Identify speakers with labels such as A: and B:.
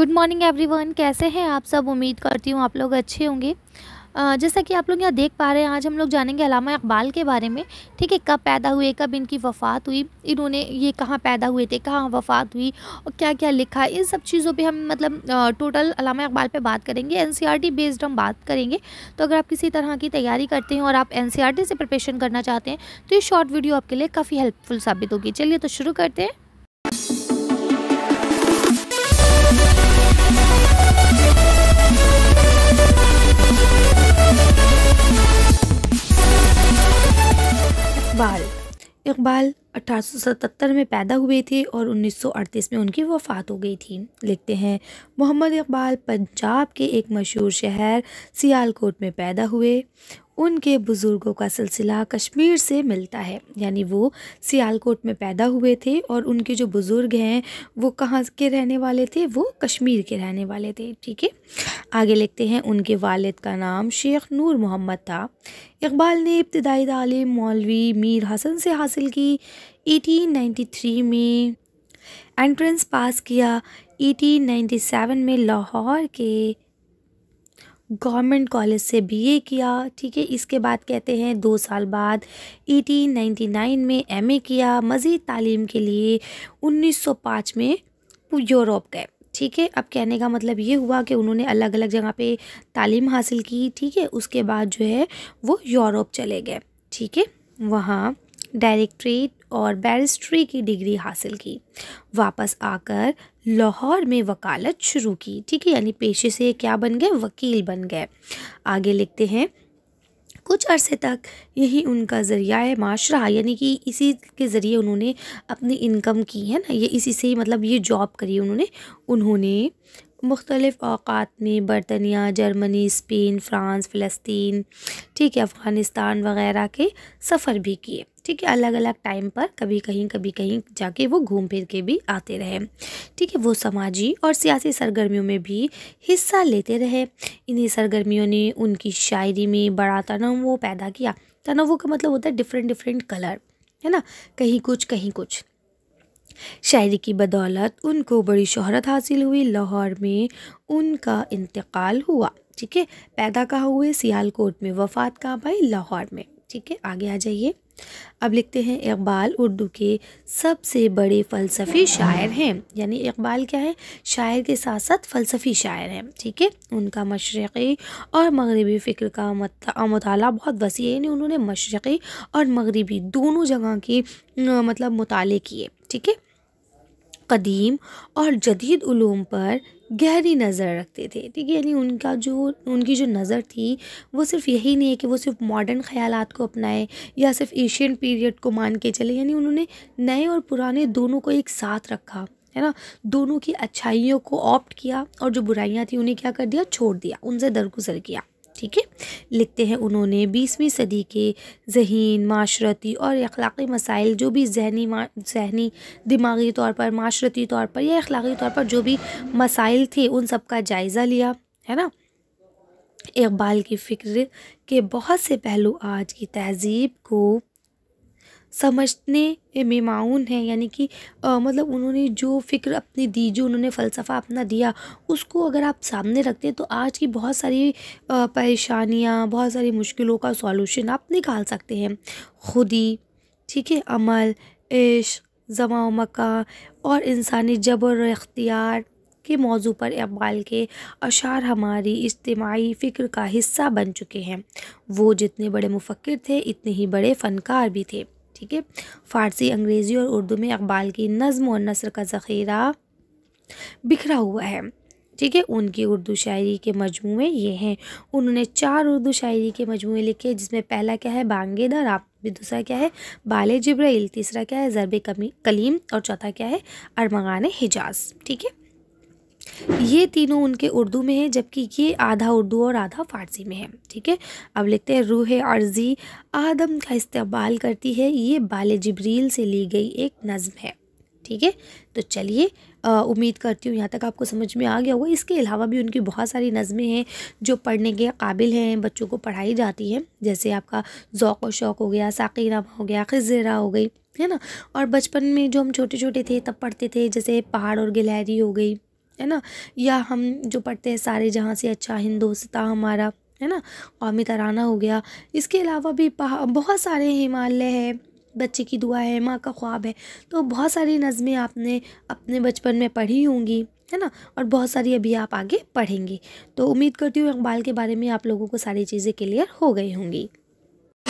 A: good morning everyone कैसे हैं आप सब उम्मीद करती हूँ आप लोग अच्छे होंगे जैसा कि आप लोग यहाँ देख पा रहे हैं आज हम लोग जानेंगे अलामा इकबाल के बारे में ठीक है कब पैदा हुए कब इनकी वफ़ात हुई इन्होंने ये कहाँ पैदा हुए थे कहाँ वफ़ात हुई और क्या क्या लिखा इन सब चीज़ों पे हम मतलब टोटल अलामा इकबाल पे बात करेंगे एन बेस्ड e हम बात करेंगे तो अगर आप किसी तरह की तैयारी करते हैं और आप एन e से प्रपेशन करना चाहते हैं तो ये शॉर्ट वीडियो आपके लिए काफ़ी हेल्पफुल साबित होगी चलिए तो शुरू करते हैं इकबाल 1877 में पैदा हुए थे और 1938 में उनकी वफ़ात हो गई थी लिखते हैं मोहम्मद इकबाल पंजाब के एक मशहूर शहर सियालकोट में पैदा हुए उनके बुज़ुर्गों का सिलसिला कश्मीर से मिलता है यानी वो सियालकोट में पैदा हुए थे और उनके जो बुज़ुर्ग हैं वो कहाँ के रहने वाले थे वो कश्मीर के रहने वाले थे ठीक है आगे लिखते हैं उनके वालिद का नाम शेख नूर मोहम्मद था इकबाल ने इब्तदाई तालीम मौलवी मीर हसन से हासिल की 1893 में एंट्रेंस पास किया 1897 में लाहौर के गवर्नमेंट कॉलेज से बीए किया ठीक है इसके बाद कहते हैं दो साल बाद 1899 में एमए किया मज़ीद तालीम के लिए 1905 में यूरोप गए ठीक है अब कहने का मतलब ये हुआ कि उन्होंने अलग अलग जगह पे तालीम हासिल की ठीक है उसके बाद जो है वो यूरोप चले गए ठीक है वहाँ डायरेक्ट्रेट और बैरिस्ट्री की डिग्री हासिल की वापस आकर लाहौर में वकालत शुरू की ठीक है यानी पेशे से क्या बन गए वकील बन गए आगे लिखते हैं कुछ अरसे तक यही उनका ज़रिया है माशरा यानी कि इसी के ज़रिए उन्होंने अपनी इनकम की है ना ये इसी से ही मतलब ये जॉब करी उन्होंने उन्होंने मुख्तलिफ़ अवकात में बरतानिया जर्मनी स्पेन फ़्रांस फ़लस्तीन ठीक है अफ़गानिस्तान वगैरह के सफ़र भी किए ठीक है अलग अलग टाइम पर कभी कहीं कभी कहीं जाके वो घूम फिर के भी आते रहे ठीक है वो समाजी और सियासी सरगर्मियों में भी हिस्सा लेते रहे इन्हीं सरगर्मियों ने उनकी शायरी में बड़ा तनवो पैदा किया तनवो का मतलब होता है डिफरेंट डिफरेंट कलर है ना कहीं कुछ कहीं कुछ शायरी की बदौलत उनको बड़ी शोहरत हासिल हुई लाहौर में उनका इंतकाल हुआ ठीक है पैदा कहाँ हुए सियालकोट में वफात कहाँ पाई लाहौर में ठीक है आगे आ जाइए अब लिखते हैं इकबाल उर्दू के सबसे बड़े फ़लसफ़ी शायर हैं यानी इकबाल क्या है शायर के साथ साथ फ़लसफ़ी शायर हैं ठीक है उनका मशरक़ी और मगरबी फ़िक्र का मताल बहुत वसी है यानी उन्होंने मशरक़ी और मगरबी दोनों जगह के मतलब मुताले किए ठीक है कदीम और जदीद ूम पर गहरी नज़र रखते थे ठीक है यानी उनका जो उनकी जो नज़र थी वो सिर्फ यही नहीं है कि वो सिर्फ मॉडर्न ख्याल को अपनाए या सिर्फ एशियन पीरियड को मान के चले यानी उन्होंने नए और पुराने दोनों को एक साथ रखा है ना दोनों की अच्छाइयों को ऑप्ट किया और जो बुराइयां थी उन्हें क्या कर दिया छोड़ दिया उनसे दरगुजर किया ठीक है लिखते हैं उन्होंने बीसवीं सदी के जहन माशरती और अखलाक़ी मसाइल जो भी जहनी जहनी दिमागी तौर पर माशरती तौर पर या अखलाक़ी तौर पर जो भी मसाइल थे उन सब का जायज़ा लिया है ना इकबाल की फ़िक्र के बहुत से पहलू आज की तहजीब को समझने में माउन है यानी कि आ, मतलब उन्होंने जो फ़िक्र अपनी दी जो उन्होंने फ़लसफ़ा अपना दिया उसको अगर आप सामने रखते हैं तो आज की बहुत सारी परेशानियाँ बहुत सारी मुश्किलों का सॉल्यूशन आप निकाल सकते हैं खुदी ठीक है अमल इश जमा मका और इंसानी जबर अख्तियार के मौजू पर इकबाल के अशार हमारी इज्तमाही फ़िक्र का हिस्सा बन चुके हैं वो जितने बड़े मुफक्र थे इतने ही बड़े फ़नकार भी थे ठीक है फ़ारसी अंग्रेज़ी और उर्दू में अकबाल की नज़म और नसर का ज़ख़ीरा बिखरा हुआ है ठीक है उनकी उर्दू शायरी के मजमू ये हैं उन्होंने चार उर्दू शायरी के मजमू लिखे जिसमें पहला क्या है बांगे भी दूसरा क्या है बाल जब्राइल तीसरा क्या है ज़रब कमी कलीम और चौथा क्या है अरमगान हिजाज ठीक है ये तीनों उनके उर्दू में है जबकि ये आधा उर्दू और आधा फ़ारसी में है ठीक है अब लिखते हैं रूह अर्जी आदम का इस्तेमाल करती है ये बाल जबरील से ली गई एक नज़म है ठीक है तो चलिए उम्मीद करती हूँ यहाँ तक आपको समझ में आ गया होगा इसके अलावा भी उनकी बहुत सारी नज़में हैं जो पढ़ने के काबिल हैं बच्चों को पढ़ाई जाती हैं जैसे आपका ज़ौक़ व शौक़ हो गया साकीनामा हो गया खजरा हो गई है ना और बचपन में जो हम छोटे छोटे थे तब पढ़ते थे जैसे पहाड़ और गिलहरी हो गई है ना या हम जो पढ़ते हैं सारे जहाँ से अच्छा हिंदोस्ता हमारा है ना कौमी तराना हो गया इसके अलावा भी बहुत सारे हिमालय है बच्चे की दुआ है माँ का ख्वाब है तो बहुत सारी नज़में आपने अपने बचपन में पढ़ी होंगी है ना और बहुत सारी अभी आप आगे पढ़ेंगे तो उम्मीद करती हूँ इकबाल के बारे में आप लोगों को सारी चीज़ें क्लियर हो गई होंगी